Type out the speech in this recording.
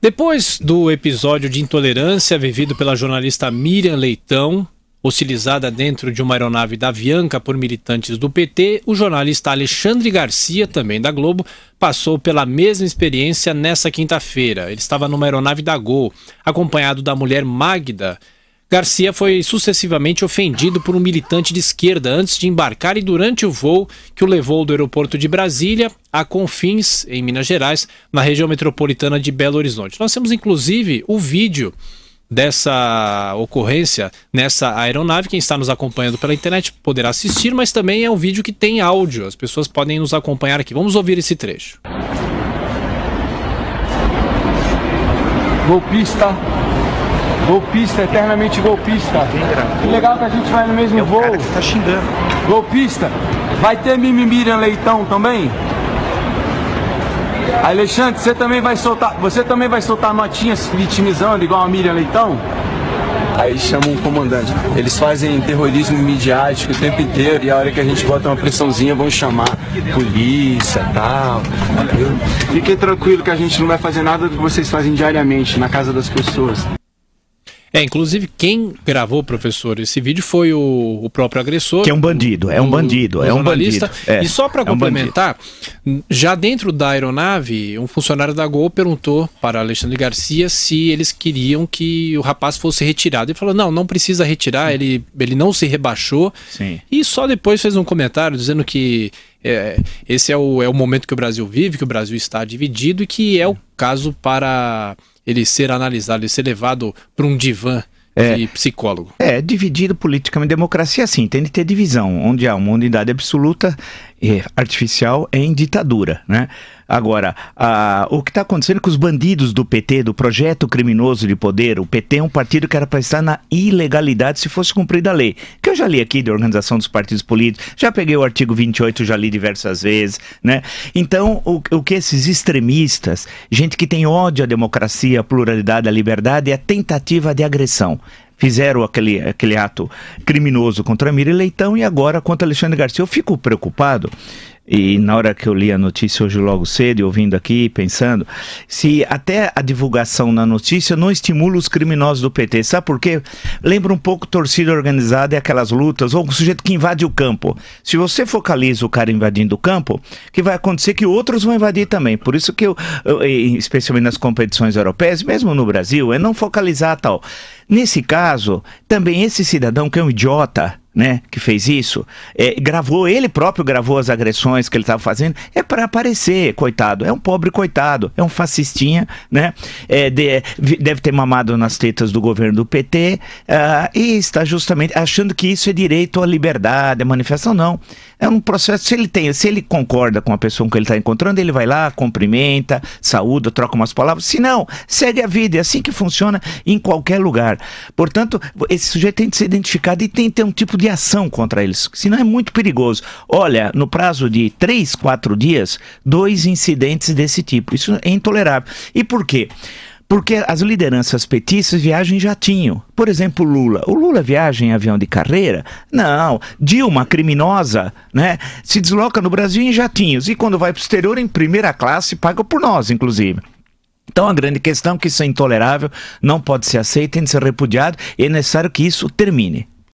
Depois do episódio de intolerância vivido pela jornalista Miriam Leitão, hostilizada dentro de uma aeronave da Avianca por militantes do PT, o jornalista Alexandre Garcia, também da Globo, passou pela mesma experiência nessa quinta-feira. Ele estava numa aeronave da Gol, acompanhado da mulher Magda, Garcia foi sucessivamente ofendido por um militante de esquerda antes de embarcar e durante o voo que o levou do aeroporto de Brasília a Confins, em Minas Gerais, na região metropolitana de Belo Horizonte. Nós temos inclusive o vídeo dessa ocorrência nessa aeronave. Quem está nos acompanhando pela internet poderá assistir, mas também é um vídeo que tem áudio. As pessoas podem nos acompanhar aqui. Vamos ouvir esse trecho. Golpista Golpista, eternamente golpista. Que legal que a gente vai no mesmo é voo. Cara tá xingando. Golpista. Vai ter Mimimiriam Leitão também? Alexandre, você também vai soltar, você também vai soltar notinhas vitimizando igual a Miriam Leitão? Aí chamam o comandante. Eles fazem terrorismo midiático o tempo inteiro e a hora que a gente bota uma pressãozinha vão chamar polícia e tal. Fiquem tranquilo que a gente não vai fazer nada do que vocês fazem diariamente na casa das pessoas. É, inclusive, quem gravou, professor, esse vídeo foi o, o próprio agressor. Que é um bandido, o, é um bandido, é um bandido. É, e só para é complementar, um já dentro da aeronave, um funcionário da Gol perguntou para Alexandre Garcia se eles queriam que o rapaz fosse retirado. Ele falou: não, não precisa retirar, ele, ele não se rebaixou. Sim. E só depois fez um comentário dizendo que é, esse é o, é o momento que o Brasil vive, que o Brasil está dividido e que é o caso para ele ser analisado, ele ser levado para um divã é, e psicólogo. É, dividido politicamente. Democracia, é sim, tem de ter divisão, onde há uma unidade absoluta e artificial em ditadura, né? Agora, a, o que está acontecendo com é os bandidos do PT, do projeto criminoso de poder, o PT é um partido que era para estar na ilegalidade se fosse cumprida a lei. Que eu já li aqui de organização dos partidos políticos, já peguei o artigo 28, já li diversas vezes, né? Então, o, o que esses extremistas, gente que tem ódio à democracia, à pluralidade, à liberdade, é a tentativa de agressão fizeram aquele, aquele ato criminoso contra Mira Leitão e agora contra Alexandre Garcia. Eu fico preocupado e na hora que eu li a notícia hoje logo cedo, ouvindo aqui, pensando, se até a divulgação na notícia não estimula os criminosos do PT. Sabe por quê? Lembra um pouco torcida organizada e aquelas lutas, ou um sujeito que invade o campo. Se você focaliza o cara invadindo o campo, o que vai acontecer que outros vão invadir também. Por isso que eu, eu, especialmente nas competições europeias, mesmo no Brasil, é não focalizar tal. Nesse caso, também esse cidadão que é um idiota, né, que fez isso, é, gravou, ele próprio gravou as agressões que ele estava fazendo, é para aparecer, coitado. É um pobre coitado, é um fascistinha, né? É, de, é, deve ter mamado nas tetas do governo do PT uh, ah, e está justamente achando que isso é direito à liberdade, à manifestação. Não. É um processo. Se ele tem, se ele concorda com a pessoa que ele está encontrando, ele vai lá, cumprimenta, saúda, troca umas palavras. Se não, segue a vida. É assim que funciona em qualquer lugar. Portanto, esse sujeito tem de ser identificado e tem que ter um tipo de ação contra eles. Senão é muito perigoso. Olha, no prazo de três, quatro dias, dois incidentes desse tipo. Isso é intolerável. E por quê? Porque as lideranças petistas viajam em jatinho. Por exemplo, Lula. O Lula viaja em avião de carreira? Não. Dilma, criminosa, né, se desloca no Brasil em jatinhos. E quando vai para o exterior, em primeira classe, paga por nós, inclusive. Então a grande questão é que isso é intolerável, não pode ser aceito, tem de ser repudiado e é necessário que isso termine.